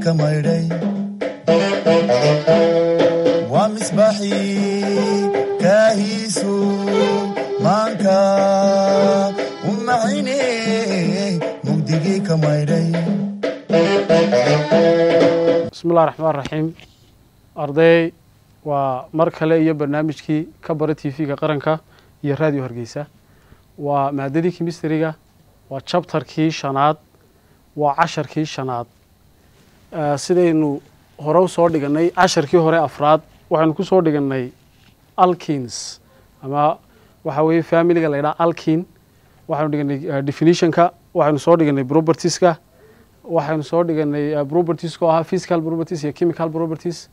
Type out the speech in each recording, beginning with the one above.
qalbigii ka waa misbaaxii bismillahi raxmaan raxiim arday waa mar kale iyo barnaamijkii ka bara t v-ga qaranka iyo raadiyo hargeysa waa maadadii kimistariga waa jabtarkii shanaad waa casharkii shanaad Eh, sidaynu hore u dhiganay casharkii hore afraad waxaynu ku dhiganay alkins ama waxaa weeye familiga la ydhaha alkin waxaynu dhiganay eh, definitionka waxaynu soo dhiganay propertieska waxaynu soo dhiganay eh, properties oo ahaa physical properties iyo chemical properties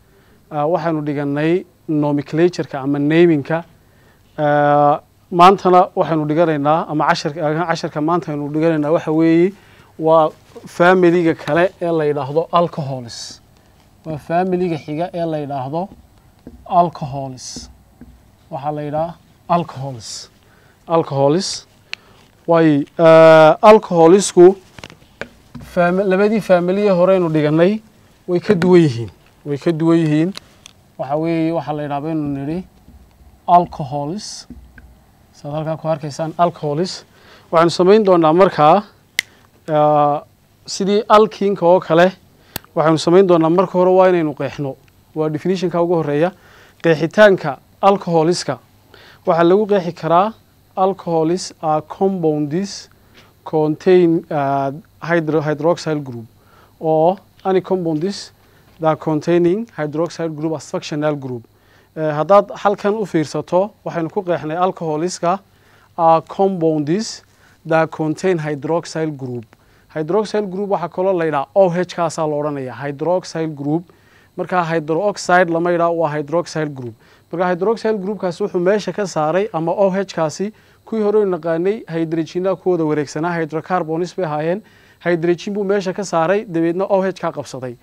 waxaynu dhiganay nomiclatureka ama namingka maantana waxaynu dhiganaynaa ama casharka maanta aynu dhiganaynaa waxa weeye waa faamiliga kale ee la yidhaahdo alcoholis waa faamiliga xiga ee la yidhaahdo alcoholis waxaa la yidhaha alcoholis alcoholis way eh, alcoholisku labadii faamiliye horeynu dhiganay way ka duwan yihiin way ka duwan yihiin waxaa weeye waxaa la yidhaha baynu nidhi alcoholis saad halkaa ku arkaysaan alcoholis waxaanu samayn doonaa markaa sidii alkinka oo kale waxaynu samayn doonaa marka hore waa inaynu qeexno waa definitionka ugu horeeya qeexitaanka alcoholiska waxaa lagu qeexi karaa alcoholis are compounds contain uh, group or any compounds that containing hydroxyl group as functional group haddaad halkan u fiirsato waxaynu ku qeexnay alcoholiska are compounds that contain hydroxyl group hydroxyl group waxaa kaloo laydhaa o h kaasaa la odhanaya hydroxyl group markaa hydroxide lama yidhaha waa hydroxyl group marka hydroxyl groupkaasi wuxuu meesha ka saaray ama o h kaasi kuwii hore naqaanay hydrojina kuwooda wareegsanaa hydrocarbonis bay ahaayeen hydrojin buu meesha ka saaray dabeedna o h ka qabsaday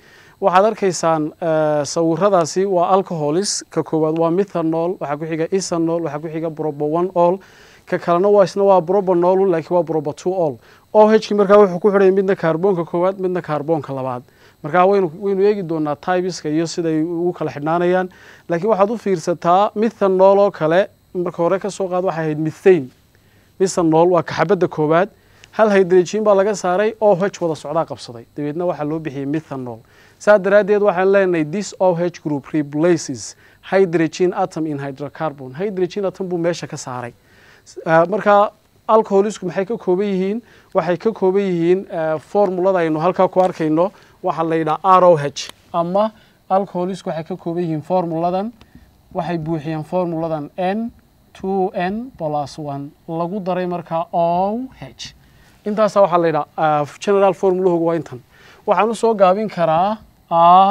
waxaad arkaysaan eh, sawiradaasi waa alcoholis ka koowaad waa mithanol waxaa ku xiga isanol waxaa ku xiga brobo one all ka kalena waa isna waa brobo laakiin waa brobo two all o oh, hki markaa wuxuu ku xidhaya midna kaarboonka koowaad midna kaarboonka labaad markaa waynu eegi doonaa tybiska iyo siday ugu kala xidhnaanayaan laakiin waxaad u fiirsataa mithanool oo kale marka hore kasoo qaad waxay ahayd mithain mithanool waa kaxabadda koowaad hal haydrejiin baa laga saaray o h wada socdaa qabsaday dabeedna waxaa loo bixiyey mithanool saas daraaddeed waxaan leenahay this o h group replaces hydrogen atom in hydrocarbon hydrogen atom buu meesha ka saaray ah, markaa alcoholisku maxay ka kooban yihiin waxay ka kooban yihiin eh, formulada aynu halkaa ku arkayno waxaa la yidhaha r o h ama alcoholisku waxay ka kooban yihiin formuladan waxay buuxiyeen formuladan n two n plus one lagu daray markaa o h intaasa waxaa la yidhaha eh, general formulahooga waa intan waxaan u soo gaabin karaa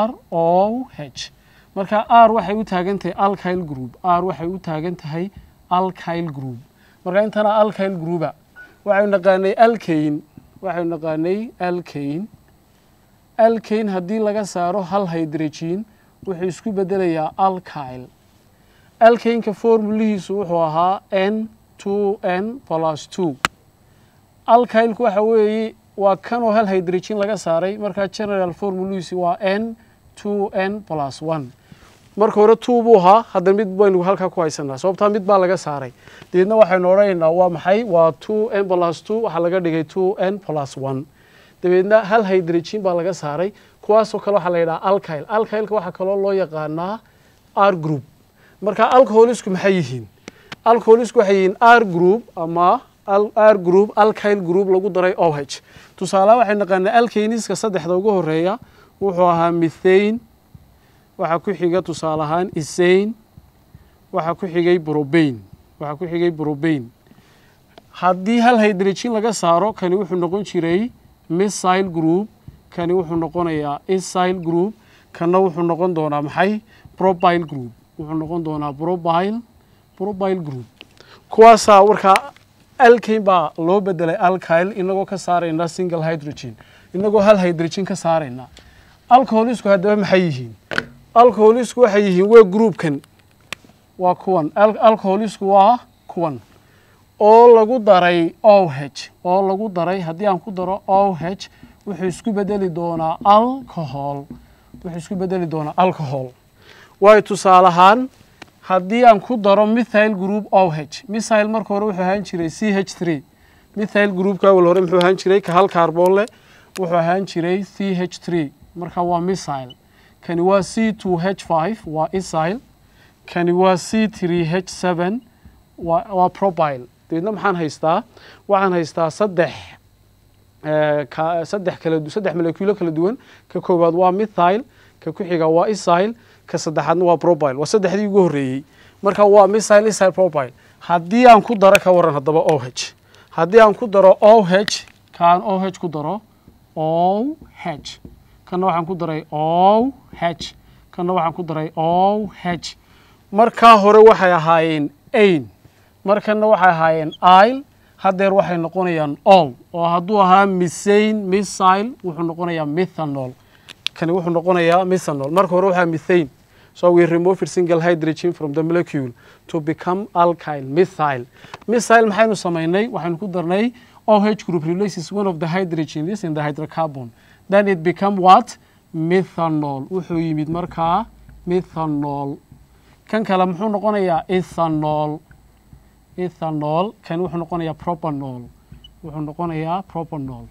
r o h markaa r waxay u taagan tahay alkyl group r waxay u taagan tahay alkyl group marka intana alkyl gruuba waxaynu naqaanay alkayn waxaynu naqaanay alkayn alkayn haddii laga saaro hal haydrejin wuxuu isku bedelayaa alkyl alkaynka formulihiisu wuxuu ahaa n two n plus two alkylku waxa weeye waa kanoo hal haydrejin laga saaray markaa general formulihiisu waa n two n plus one marka hore tuu buu ahaa haddana mid baynu halkaa ku haysanaa sababtaa mid baa laga saaray dabeedna waxaynu odhanaynaa waa maxay waa two n plus two waxaa laga dhigay two n plus one dabeedna hal hydrojin baa laga saaray kuwaasoo kale waxaa la yidhaha alkyl alkylka waxaa kaloo loo yaqaanaa r group marka alcoholisku maxay yihiin alcoholisku waxay yihiin r group ama r group alkyl group lagu daray o h tusaalaha waxay naqaanaa alkeniska saddexda ugu horeeya wuxuu ahaa mithane waxaa ku xiga tusaale ahaan isayn waxaa ku xigay brobain waxaa ku xigay brobain haddii hal hydrogin laga saaro kani wuxuu noqon jiray missile group kani wuxuu noqonayaa insile group kanna wuxuu noqon doonaa maxay probile group wuxuu noqon doonaa probile probile group kuwaasaa warkaa alkan baa loo bedelay alkyle inagoo ka saaraynaa single hydrogen inagoo hal hydrogen ka saaraynaa alcoholisku haddaba maxay yihiin alcoholisku waxay yihiin waa groupkan waa kuwan alcoholisku waa kuwan oo lagu daray o h oo lagu daray haddii aan ku daro o h wuxuu isku bedeli doonaa alcohol wuxuu isku bedeli doonaa alcohol waayo tusaale ahaan haddii aan ku daro mithil group o h mithil marka hore wuxuu ahaan jiray c h three mithil groupka awal hore muxuu ahaan jiray ka hal kaarboon leh wuxuu ahaan jiray c h three marka waa mithil kani waa c h five waa isil kani waa c three h seven waa waa probile maxaan haystaa waxaan haystaa saddex eh, saddex kala saddex malakuulo kala duwan ka koowaad waa mithile ka ku xiga waa isil ka saddexaadna waa probile waa saddexdii ugu horreeyey marka waa missile isile probile haddii aan ku daro ka waran haddaba o h haddii aan ku daro o h kaan o h ku daro o h kanna waxaan ku daray ow h kanna waxaan ku daray o h markaa hore waxay ahaayeen ain markanna waxay ahaayeen il haddeer waxay noqonayaan ow oo hadduu ahaa misain misile wuxuu noqonayaa mithanol kani wuxuu noqonayaa mithanol marka hore waxaa mithain so we remove single hydrogen from the molecule to become alkyl methyl methyl maxaynu samaynay waxaynu ku darnay oh group releases one of the hydrogen is in the hydrocarbon then it become what mithanol wuxuu yimid markaa mithanol kan kale muxuu noqonayaa ethanol ethanol kan wuxuu noqonayaa propanol wuxuu noqonayaa propanol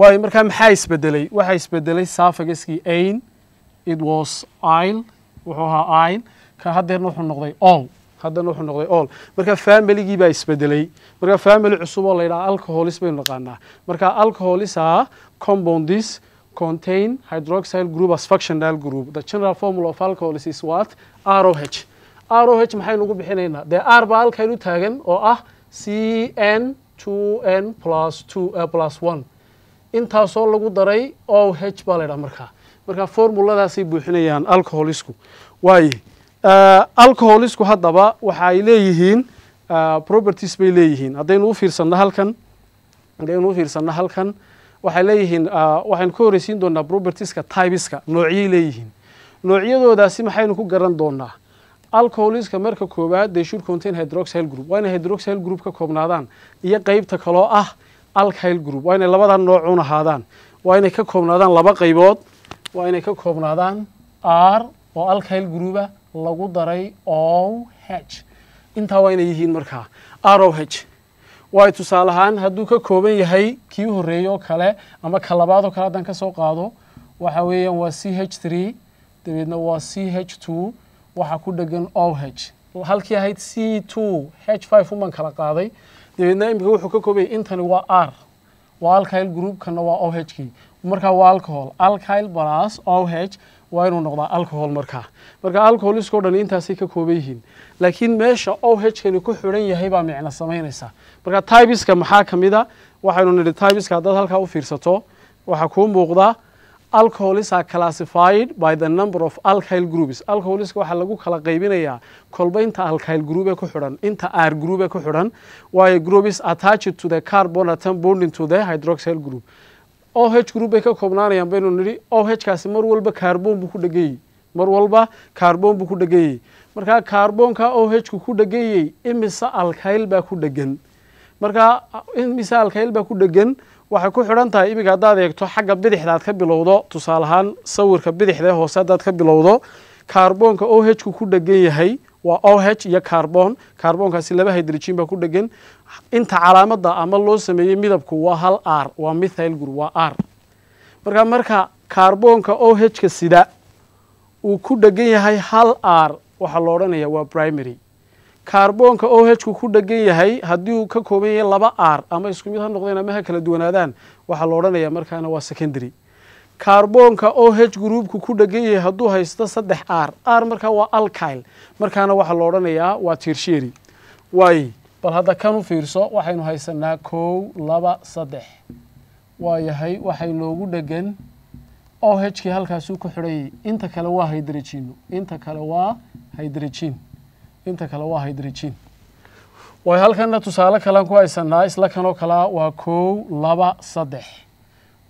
waayo markaa maxaa isbedelay waxaa isbedelay saafagaskii ain it was il wuxuu ahaa il ka haddeerna wuxuu noqday all haddana wuxuu noqday all marka familigii baa isbedelay marka family cusub oo la yidhaha alcoholis baynu naqaanaa marka alcoholisa compounds contain hydroxyl group as functional group. The general formula of alcohols is what? ROH. ROH maxaynu ugu bixinaynaa dee r baa halkaynu taagan oo ah cn 2n plus eh, intaasoo lagu daray o h baa la ydhaha markaa markaa formuladaasay buuxinayaan alcoholisku waaye eh, alcoholisku haddaba waxa ay leeyihiin eh, properties bay leeyihiin haddaynu u fiirsanno halkan haddaynu u fiirsanno halkan waxay leeyihiin ah, waxaynu ka horeysiin doonaa propertieska tybiska noocyay leeyihiin noocyadoodaasi maxaynu ku garan doonaa alcoholiska marka koowaad they should contain hydroxyl group waa inay hydroxyl group ka koobnaadaan iyo qeybta kaloo ah alkyl group waa inay labada nooc u lahaadaan waa inay ka koobnaadaan laba qaybood waa inay ka koobnaadaan r oo alkyl groupa lagu daray o h intaa waa inay yihiin markaa r o h waa ay tusaale ahaan hadduu ka kooban yahay kii horreeyey oo kale ama ka labaad kale haddaan ka soo qaado waxa weeyaan waa c h three dabeedna waa c h two waxaa ku dhegan o h halkii ahayd c two h five unbaan kala qaaday dabeedna imika wuxuu ka koobanyay intani waa r waa alkyl groupkana waa o h kii markaa waa alcohol alkyl balas o h waa inuu noqdaa alcohol markaa marka alcoholiskoo dhan intaasay ka kooban yihiin laakiin meesha o hkani ku xidhan yahay baa micno samaynaysa marka tybiska maxaa ka mid a waxaynu nidhi tybiska haddaad halkaa u fiirsato waxaa kuu muuqdaa alcoholis classified by the number of alkyl groups alcoholiska waxaa lagu kala qaybinayaa kolba inta alkyl group ee ku xidhan inta r group ee ku xidhan waayo group is attached to the carbon bonding to the hydroxyl group o h group bay ka koobnaanayaan baynu nidhi o h mar walba kaarboon buu ku dhegeyey mar walba kaarboon buu ku dhegeyey markaa kaarboonka o h-ku ku dhegeyey imise alkayl baa ku dhegan markaa imise alkayl baa ku dhegan waxay ku xidhan tahay iminka haddaad eegto xagga bidixdaad ka bilowdo tusaale ahaan sawirka bidixda ee hoose haddaad ka bilowdo kaarboonka o h ku dhegan yahay waa o h iyo carbon carbonkaasi laba hydrogen baa ku dhegan inta calaamada ama loo sameeyey midabku waa hal r waa mithyl group waa r marka marka carbonka o h-ka sida uu ku dhegan yahay hal r waxaa lo odhanaya waa primary carbonka o h-ku ku dhegan yahay haddii uu ka kooban yahay laba r ama isku mid ha noqdeen ama ha kala duwanaadaan waxaa lo odhanaya markaana waa secondary kaarboonka oh groupku ku dhegan yahay hadduu haysto saddex r r markaa waa alkyl markaana waxaa lo odhanayaa waa tirsheri way bal hadda kanu fiirso waxaynu haysanaa kow laba saddex waayahay waxay noogu dhegan oh kii halkaasuu ku xidhanyay inta kale waa hydrojin inta kale waa hydrojin inta kale waa hydrojin waay halkanna tusaale kalean ku haysanaa isla kanoo kalea waa kow laba saddex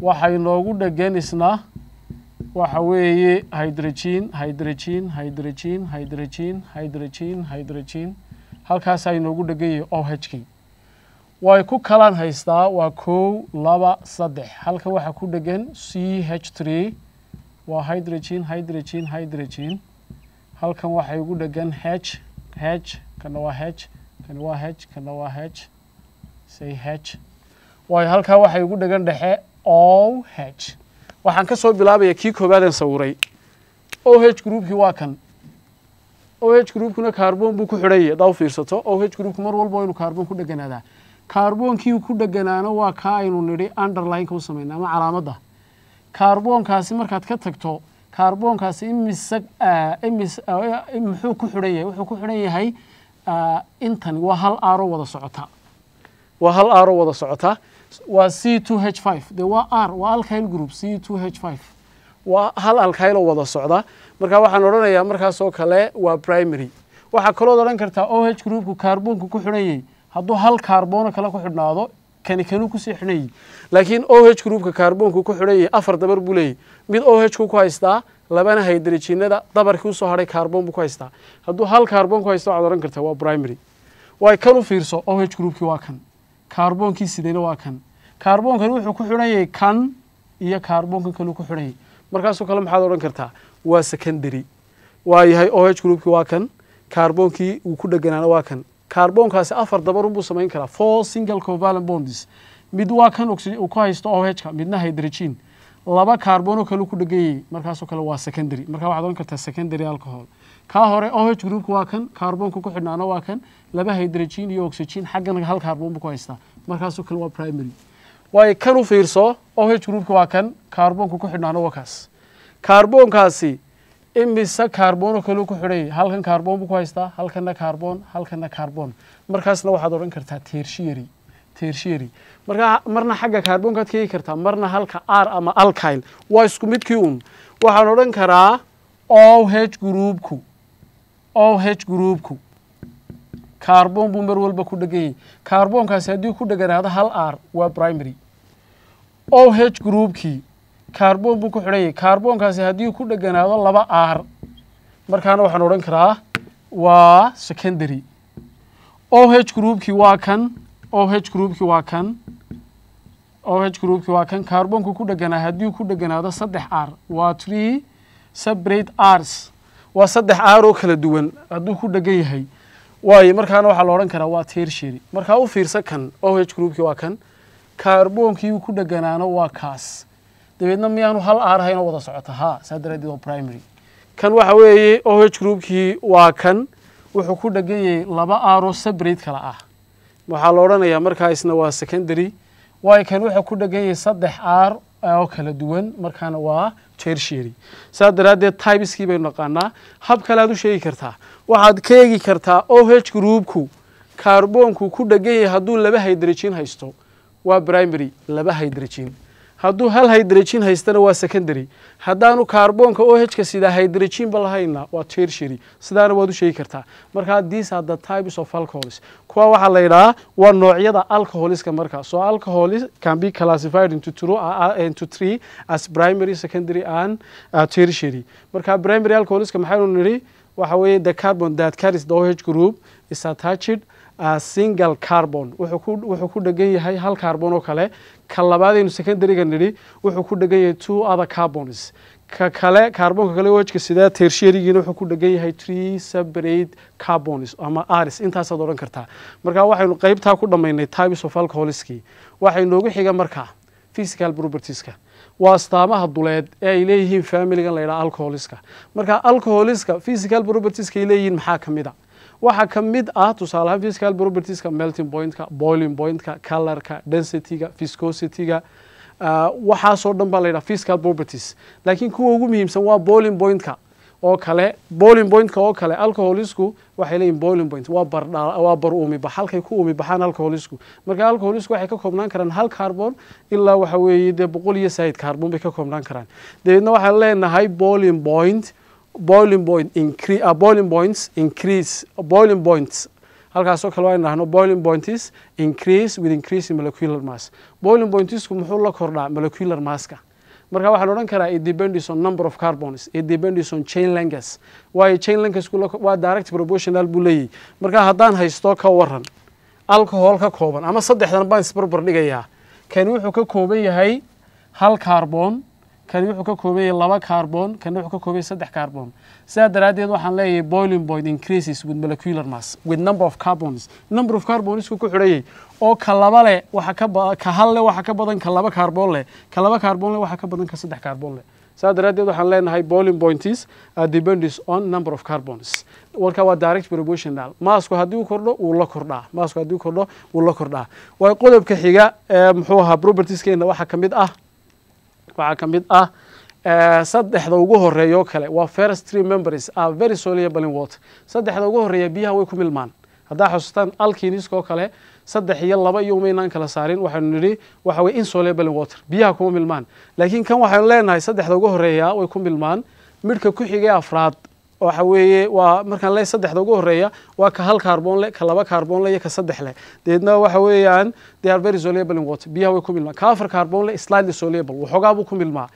waxa inoogu dhegan isna waxa weeye hydrogen hydrogen hydrogen hydrogen hydrogen hydrogen halkaasaa inoogu dheganyay o k way ku kalaan haystaa waa kow laba saddex halkan waxaa ku dhegan c h three waa hydrogen hydrogen hydrogen halkan waxay ugu dhegan h h kana waa h kana waa h kana waa h say h waay halkaa waxay ugu dhegan dhexe o h waxaan ka soo bilaabaya kii koowaad aan sawiray o h groupkii waa kan o groupkuna carbon buu ku xidhan yahy daw fiirsato o groupku mar walba inu carbon ku dheganaadaa carboonkii ku dheganaana waa kaa aynu nidhi underlineka u samayna ama calaamadda kaarboonkaasi markaad ka tagto kaarboonkaasi imise eh, eh, muxuu ku xidhan yahay wuxuu ku xidhan yahay eh, intan waa hal aaroo wada socota waa hal aaro wada socota waa c two h five de waa r waa alkyl group c two h five waa hal alkaylo wada socda marka waxaan odhanayaa markaasoo kale waa primary waxaa kalood odhan kartaa o h groupku kaarboonku ku xidhanyay hadduu hal kaarboono kale ku xidhnaado kani kanuu kusii xidhanyay laakiin o h groupka kaarboonku ku xidhanyay afar dabar buu leeyahy mid o h ku ku haystaa labana haydarajiinada dabarkii usoo hadhay kaarboon buu ku haystaa hadduu hal kaarboon ku haysta waxaad odhan kartaa waa primary waay kan fiirso o h groupkii waa kan kaarboonkii sidayna waa kan kaarboonkan wuxuu ku xidhan yahay kan iyo kaarboonkan kaluu ku xidhan yahay markaasoo kale maxaad odhan kartaa waa secondary waa yahay o h groupki waa kan kaarboonkii uu ku dheganaana waa kan kaarboonkaasi afar dabarun buu samayn karaa four single covalent bonds mid waa kan uu ku haysto o h-ka midna hydrogen laba kaarboono kaluu ku dhegan markaasoo kale waa secondary markaa waxaad odhan kartaa secondary alcohol kaa hore oh groupka waa kan kaarbonka ku xidhnaana waa kan laba hydrogen iyo oxygen xaggana hal kaarbon bu ku haystaa markaasoo kale waa primary waayo kan u fiirso oh groupka waa kan kaarbonka ku xidhnaana waa kaas kaarbonkaasi imise kaarboono kaleu ku xidhay halkan kaarbon bu ku haystaa halkanna kaarbon halkanna kaarbon markaasna waxaad odhan kartaa tertiary tertiary markaa marna xagga kaarbonkaad ka kartaa marna halka r ama alkyle waa isku midkii uun waxaan odhan karaa oh groupku o h groupku kaarboon buu mar walba ku dhegan yahay kaarboonkaasi haddii ku dheganaado hal r waa primary o h groupkii kaarboon buu ku xidhan yahay kaarboonkaasi haddii ku dheganaado laba r markaana waxaan odhan karaa waa secondary o groupkii waa kan o h groupkii waa kan o groupkii waa kan kaarboonku ku dheganaa haddii ku dheganaado saddex r waa tree separate ars waa saddex aaroo kala duwan hadduu ku dhegan yahay waayo markaana waxaa la odhan karaa waa tertiary markaa u fiirsa kan o h groupkii waa kan kaarboonkii ku dheganaana waa kaas dabeedna miyaanu hal aarahayn oo wada socota haa saa daraaddeed oo primary kan waxa weeye o h groupkii waa kan wuxuu ku dhegan yahay laba aaroo separate kala ah waxaa la odhanayaa markaa isna waa secondary waayo kan wuxuu ku dhegan yahay saddex aar oo kala duwan markaana waa tertiary saa daraaddeed tybiskii baynu naqaanaa hab kale aad u sheegi kartaa waxaad ka eegi kartaa o h groupku kaarboonku ku dhegan yahay hadduu laba haydrejin haysto waa primary laba haydrejin hadduu hal haydrejin haystana waa secondary haddaanu kaarboonka o hka sidaa haydrejinba lahayna waa tershary sidaana waad u sheegi kartaa markaa these are the types of alcohols kuwa waxaa la yidhahaa waa noocyada alcoholiska markaa so alcohol can be classified into two uh, uh, into three as primary secondary and uh, tershary markaa primary alcoholiska maxaynu nidhi waxa weeye the carbon that carries the o h group is attached single carbon wuxuu ku dhegan yahay hal carbon oo kale ka labaadaynu secondariga nidhi wuxuu ku dhegan yahay two other carbons ka kale carbonka kale wejka sidaa tertiarigiina wuxuu ku dhegan yahay three separate carbons ama aris intaasaad odhan kartaa marka waxaynu qeybtaa ku dhammaynay types of alcoholiskii waxay noogu xiga markaa physical propertieska waa astaamaha duleed ee ay leeyihiin familigan la yidhaha alcoholiska marka alcoholiska physical propertieska ay leeyihiin maxaa ka mid a waxaa ka mid ah tusaalahaan physical propertieska melting pointka boiling pointka colorka densityga viscosityga uh, waxaasoo dhan baa la yidhaha physical properties laakiin kuwa ugu muhiimsan waa boiling pointka oo kale boiling pointka oo kale alcoholisku waxay leeyihin boiling point waa bardha waa bar uumiba halkay ku uumibaxaan alcoholisku marka alcoholisku waxay ka koobnaan karaan hal carbon ilaa waxa weeye dee boqol iyo said carbon bay ka koobnaan karaan dabeedna waxaan leenahay boiling point boiling point increase uh, boiling points increase boiling points halkaas oo kale waa idhahno boiling points increase with increase in molecular mass boiling pointsku muxuu la kordhaa molecular masska marka waxaa la odhan karaa it depends on number of carbons it depends on chain lengths waayo chain lengths waa direct proportional buu leeyahy marka haddaan haysto ka waran alcohol ka kooban ama saddexdan baan isbarbar dhigayaa kani wuxuu ka kooban yahay hal carbon kani wuxuu ka koobaya laba carbon kana wuxuu ka koobaya saddex carbon sidaa daraaddeed waxaan leeyahay boiling point increases with molecular mass with number of carbons number of carbonisku ku xidhayay oo ka laba leh waxa ka ka hal leh waxa ka badan ka laba carbon leh ka laba carbon leh waxa ka badan ka saddex carbon leh sidaa daraaddeed waxaan leenahay boiling points are uh, dependent on number of carbons warka waa direct proportional maasku haddii uu kordho wuu la kordhaa maasku haddii uu kordho wuu la kordhaa waay qodobka xiga ee muxuu ahaa propertieskeena waxa ka mid ah waxaa ka mid ah eh, saddexda ugu horeeya oo kale waa first three members very soluble in water saddexda ugu horeeya biyaha way ku milmaan haddaa xusuustaan alkiniska oo kale saddex iyo laba iyo umaynaan kala saarin waxaanu nidhi waxa weye insoluble in water biyaha kuma milmaan laakiin kan waxaanu leenahay saddexda ugu horeeya way ku milmaan midhka ku xigee afraad waxa waa markaan le saddexda ugu horeeya waa ka hal carbonle ka laba carbonle iyo ka saddex leh deedna waxa weeyaan they are very soluble in water biyaha way ku milmaan ka afar carbonle slightly soluble waxoogaa buu ku milmaa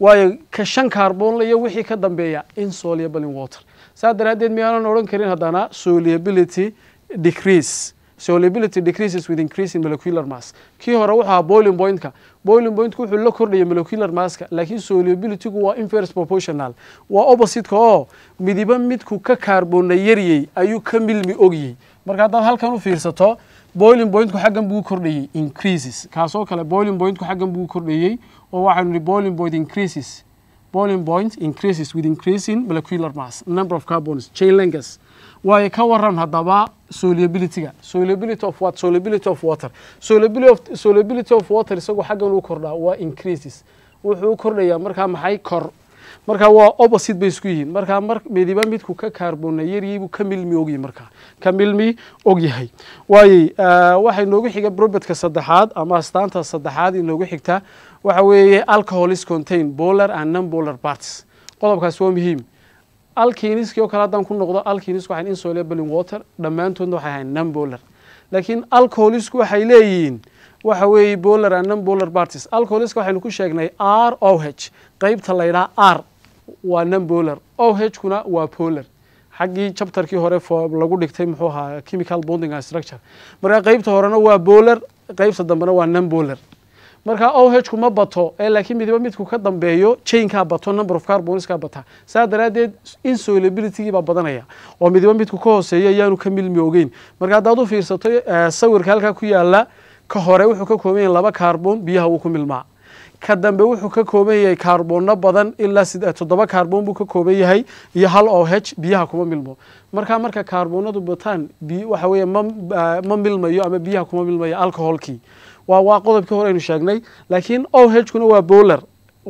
waayo ka shan carbonle iyo wixii ka dambeeya insoluble in water saas daraaddeed miyaanan odhan karin haddana solubility decrease solubility decreases with increase in molecular mass kii hore waxaa boiling pointka boiling point wuxuu la kordhaya molecular maska laakiin solubilitygu waa inverse proportional waa oppositeka oo midiba midku ka kaarboonna yaryay ayuu ka milmi ogyey marka haddaad halkan u fiirsato boiling pointku xaggan buu kordhayey increases kaasoo kale boiling pointku xaggan buu kordhayey oo waxaanu nihi boiling point increases boiling point increases with increasing molecular mass number of carbons chain lengths waayo ka waran haddaba solubilityga solubility of what solubility of water solubility of solubility of water isagoo xaggan uu kordhaa waa increases wuxuu kordhayaa markaa maxay kor markaa waa opposite bay isku yihiin markaa mar midiba midku ka kaarbona yaryiibuu ka milmi ogyahy markaa ka milmi ogyahay waayey waxay noogu xiga brobetka saddexaad ama astaanta saddexaad inoogu xigtaa waxa weeye alcoholis contain bolar and non bolar parts qodobkaas waa muhiim alkiniski oo kale haddaan ku noqdo alkinisk waxay insoluble water dhammaantoodna waxay ahayn non bolar laakiin alcoholisku waxay leeyihiin waxa weeye bolar and non bolar parties alcoholiska waxaynu ku sheegnay r o h qeybta laydhaa r waa non bolar o h kuna waa polar xaggii chapterkii hore lagu dhigtay muxuu ahaa chemical bonding and structure marka qeybta horena waa bolar qeybta dambena waa non bolar markaa ohku ma bato ee eh, laakiin midiba midku ka dambeeyo jainkaa bato number of carboniska bataa saa daraaddeed insolubilitygiibaa badanaya oo midiba midku ka hooseeyo ayaanu ka milmi ogeyn marka haddaad u fiirsato eh, sawirka halkaa ku yaala ka hore wuxuu ka kooban laba carbon biyaha wuu ku milmaa ka dambe wuxuu ka kooban yahay kaarboonno badan ilaa toddoba kaarboon buu ka kooban yahay iyo hal o biyaha kuma milmo markaa marka kaarboonadu bataan waxa weeye eh, ma milmayo ama biyaha kuma milmayo alcoholkii waa waa qodobkii hore aynu sheegnay laakiin o hkuna waa bowler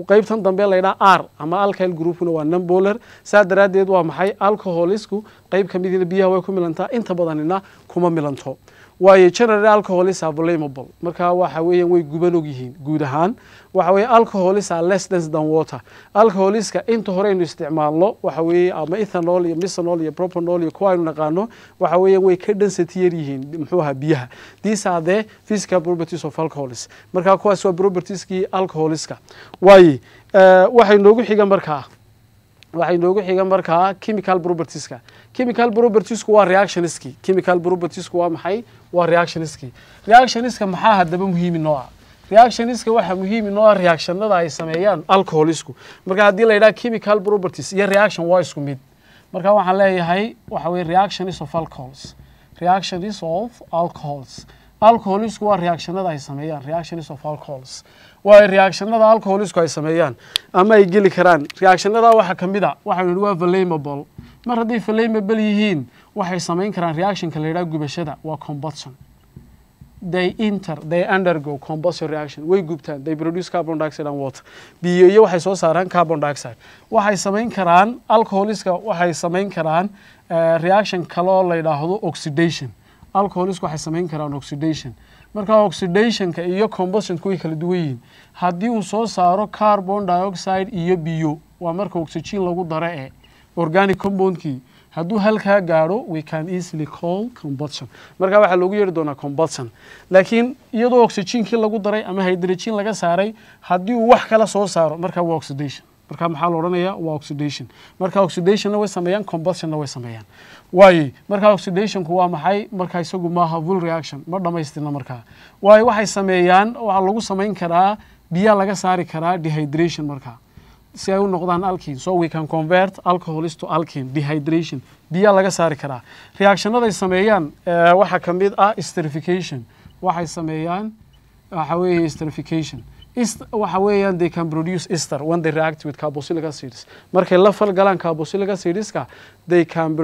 qaybtan dambe laydhaha r ama alkyl groupkuna waa numboler saa daraaddeed waa maxay alcoholisku qayb ka midina biyaha way ku milantaa inta badanina kuma milanto waayo general alcohol is available marka waxa weeyaan way guban og yihiin guud ahaan waxa weeye alcohol is less dense than water alcoholiska inta hore aynu isticmaalno waxa weeye ama ethanol iyo methanol iyo propanol iyo kuwa aynu naqaano waxa weeye way ka density yar yihiin muxuu ahaa biyaha these are the physical properties of alcoholis marka kuwaas waa propertieski alcoholiska waaye eh, waxay noogu xiga markaa waxay inoogu xiga markaa chemical propertieska chemical propertiesku waa reactioniski chemical propertiesku waa maxay waa reactioniski reactioniska maxaa haddaba muhiimi noo ah reactioniska waxaa muhiimi noo ah reactionada ay sameeyaan alcoholisku marka haddii la yidhaha chemical properties iyo reaction waa isku mid marka waxaan leeyahay waxa weye reactionis of alcohols reactionis of alcohols alcoholisku waa reactionada ay sameeyaan reactionis of alcohols waa ay reactionada alcoholisku ay sameeyaan ama ay geli karaan reactionada waxaa ka mid a waxaanu idhi waa valamable mar hadday valamable yihiin waxay samayn karaan reactionka la yidhaha gubashada waa combustion they inter they undergo combustion reaction way gubtaan they produce carbon dioxide and water biyo waxay soo saaraan carbon dioxide waxay samayn karaan alcoholiska waxay samayn karaan eh, reaction kaloo la yidhaahdo oxidation alcoholiska waxay samayn karaan oxidation markaa oxidationka iyo combustionka way kala duwan yihiin haddii uu soo saaro carbon dioxide iyo biyo waa marka oxygen lagu daro ee organic compoundkii hadduu halkaa gaadho we can easily call combustion markaa waxaa loogu yeedhi doonaa combustion laakiin iyadoo oxygenkii lagu daray ama hydrogen laga saaray haddii uu wax kala soo saaro markaa waa oxidation markaa maxaa la odhanayaa waa oxidation markaa oxidationna way sameeyaan combustonna way sameeyaan waayo markaa oxidationku waa maxay markaa isagu maaha vull reaction ma dhamaystirna markaa waayo waxay sameeyaan waxaa lagu samayn karaa biyaa laga saari karaa dehydration markaa si ay u noqdaan alkin so we can convert alcoholis to alkin dehydration biyaa laga saari karaa reactionaday sameeyaan eh, waxaa ka mid ah sterification waxay sameeyaan ah, waxa weeye sterification waxa weeyaan they can produce ester when they react with carboxylic acids markay la falgalaan carboxylic acidska they can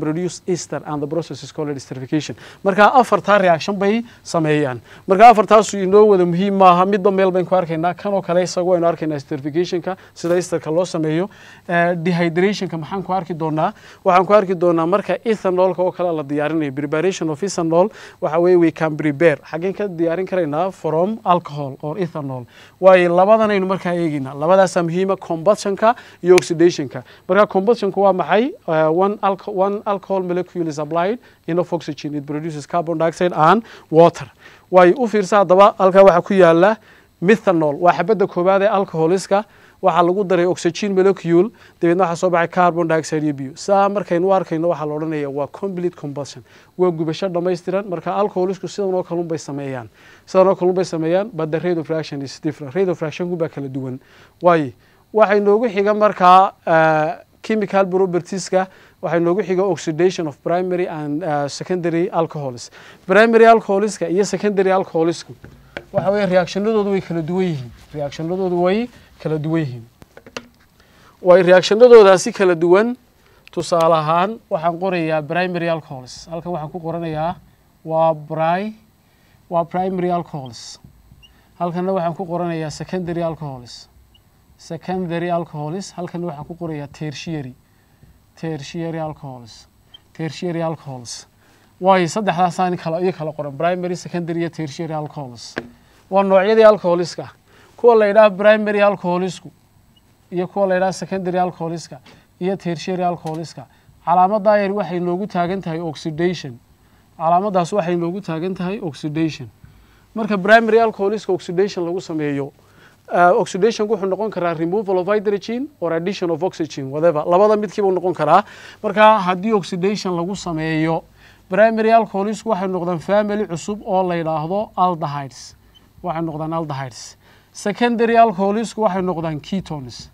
produce ester and the process is called esterification marka afartaa reaction bay sameeyaan marka afartaas inoo wada muhiim maaha midba meel baynu ku arkaynaa kan oo kale isagu waynu arkaynaa esterificationka sida esterka loo sameeyo eh, dehydrationka maxaan ku arki doonaa waxaan ku arki doonaa marka ethanolka oo kale la diyaarinayo preparation of ethanol waxa we can prepare xaggeen ka diyaarin karaynaa from alcohol or ethanol nool waayo labadan aynu markaa eegaynaa labadaasaa muhiima combustionka iyo oxidationka markaa combustionka waa maxay eh, one alcohol molecule is applied in of oxygen it produces carbon dioxide and water waayo u fiirsa haddaba halkaa waxaa ku yaala mithanol waa xabadda koowaad ee alcoholiska waxaa lagu daray oxygen molecule dabeedna waxaa soo baxay carbon dioxide iyo biyo saa markaynu arkayno waxaa la odhanaya waa complete combustion waa gubasho dhammaystiran marka alcoholisku sidan oo kalun sameeyaan sidan oo kalun sameeyaan but the rate of reaction is different rate of reactionku baa kala duwan waayo waxay noogu xiga markaa eh, chemical propertieska waxay noogu xiga oxidation of primary and eh, secondary alcohols primary alcoholska iyo secondary alcoholsku waxa weeye reactionadoodu way kala duwan yihiin reactionadoodu way kala duwan yihiin way reactionadoodaasi kala duwan tusaale ahaan waxaan qorayaa primary alcohols halkan waxaan ku qoranayaa waa bri waa primary alcohols halkanna waxaan ku qoranayaa secondary alcohols secondary alcohols halkanna waxaan ku qorayaa tertiary tertiary alcohols tertiary alcohols waayo saddexdaasaan kala iyo kala qoran primary secondary iyo tertiary alcohols waa noocyadii alcoholiska kuwa la yidhaha primary alcoholisku iyo kuwa la yidhaha secondary alcoholiska iyo tertiary alcoholiska calaamadaa yar waxay noogu taagan tahay oxidation calaamaddaas waxay noogu taagan tahay oxidation marka primary alcoholiska oxidation lagu sameeyo oxidation wuxuu noqon karaa removal of hydrogen or addition of oxygen whatever labada midkiibuu noqon karaa marka haddii oxidation lagu sameeyo primary alcoholisku waxay noqdaan family cusub oo la yidhaahdo aldahides waxay noqdaan aldahides secondary alcoholisku waxay noqdaan ketonis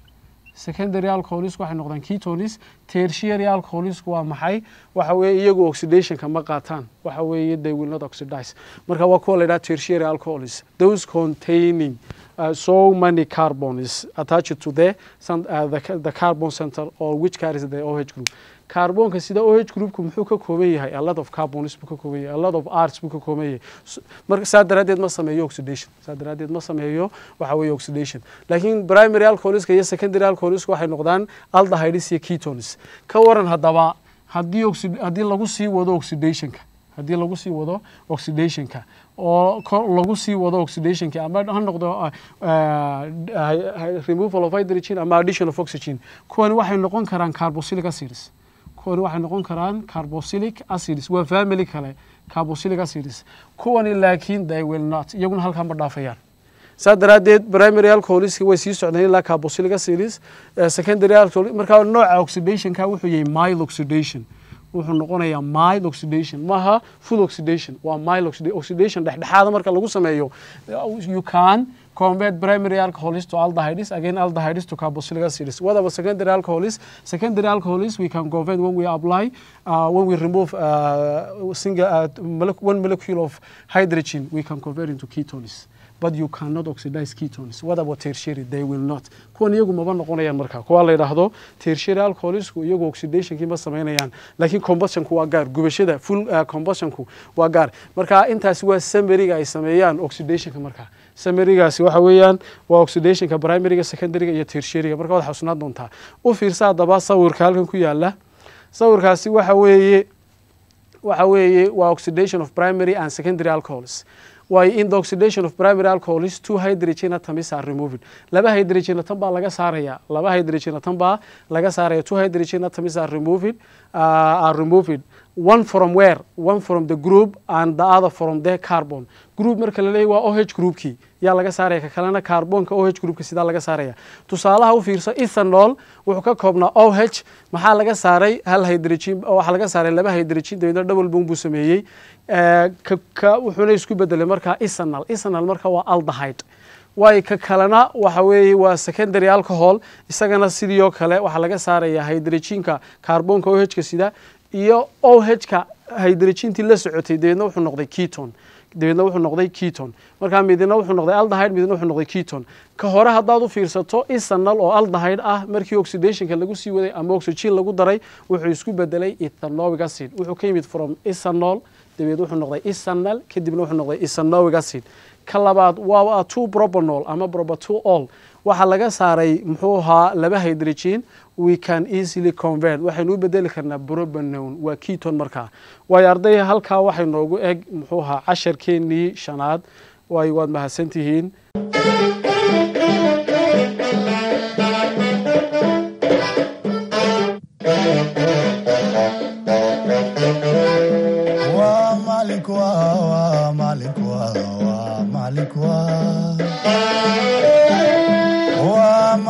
secondary alcoholisku waxay noqdaan ketonis tertiary alcoholisku waa maxay waxa weeye iyagu oxidationka ma qaataan waxa weeye they will not oxidize marka waa kuwa la yidhaha tertiary alcoholis those containing uh, so many carbons attached to the, uh, the, the carbon center or which carries the OH group kaarboonka sida oh groupku muxuu ka kooban yahay a lot of carbonis buu ka kooban yahay a lot of arts buu ka kooban yahay marka saa daraaddeed ma sameeyo oxidation saa daraaddeed ma sameeyo waxa weeye oxidation laakiin primary alcoholiska iyo secondary alcoholiska waxay noqdaan aldehydes iyo ketones ka waran haddaba haddii oxid haddii lagu sii wado oxidationka haddii lagu sii wado oxidationka oo lagu sii wado oxidationka ama ha noqdo removal of hydrogen ama addition of oxygen kuwani waxay noqon karaan carboxylic acids kuwani waxay noqon karaan carbosilic acids waa family kale carbosilic acids kuwani laakiin they will not iyaguna halkaa ma dhaafayaan saas daraaddeed primary alcoholiska way sii socdeen ilaa carbosilic acids eh, secondary alcohol markaa nooca oxidationka wuxuu yahay mild oxidation wuxuu noqonayaa mild oxidation maaha full oxidation waa mild oxidation dhexdhexaada marka lagu sameeyo you can convert primary alcohols to aldehydes, again aldehydes to carboxylic acids. What about secondary alcohols? Secondary alcohols we can convert when we apply, uh, when we remove uh, single, uh, one molecule of hydrogen, we can convert into ketones. But you cannot oxidize ketones. What tertiary? They will not. kuwan iyagu maba noqonayaan marka kuwa la yidhaahdo tertiary alcoholsku iyagu oxidationkii ma samaynayaan laakiin combustionku waa gaar gubashada full uh, combustionku waa gaar marka intaasi waa summary ay sameeyaan oxidationka markaa samarigaasi waxa weeyaan waa oxidationka primariga secondariga iyo tersheriga marka waad xusnaan doontaa u fiirsa haddaba sawirka halkan ku yaala sawirkaasi waxa weeye waxa weeye waa oxidation of primary and secondary alcohols waayo in the oxidation of primary alcohols two hydrogen atoms are removed laba hydrogen atom baa laga saaraya laba hydrogen atom baa laga saaraya two hydrogen atoms are removed uh, are removed one from where one from the group and the other from the carbon group marka la waa o groupkii yaa laga saaraya ka kalena carbonka o groupka sidaa laga saaraya tusaalaha u fiirso ethanol wuxuu ka koobnaa o maxaa laga saaray hal hydrogen waxaa laga saaray laba hydrogen dabedna double bond buu sameeyey wuxuuna isku bedelay markaa ethanol ethanol marka waa aldehyde way ka kalena waxa weeye waa secondary alcohol isagana sidii oo kale waxaa laga saaraya hydrogenka carbonka o ka sida iyo o hka hydrojintii la socotay dabeedna wuxuu noqday keton dabeedna wuxuu noqday keton markaa midna wuxuu noqday aldahyd midna wuxuu noqday keton ka hore ah haddaad u fiirsato ethanol oo aldahyd ah markii oxidationka lagu sii waday ama oxygen lagu daray wuxuu isku bedelay ethanoic acid wuxuu ka yimid from ethanol dabeed wuxuu noqday ethanol kadibna wuxuu noqday ethanoic acid ka labaad waa probanol ama probatol waxaa laga saaray muxuu ahaa laba hydrogen we can easily convert waxaynu u bedeli karnaa brobanon waa keton markaa waayo arday halkaa waxay noogu eg muxuu ahaa casharkeennii shanaad waayo waad mahadsantihiin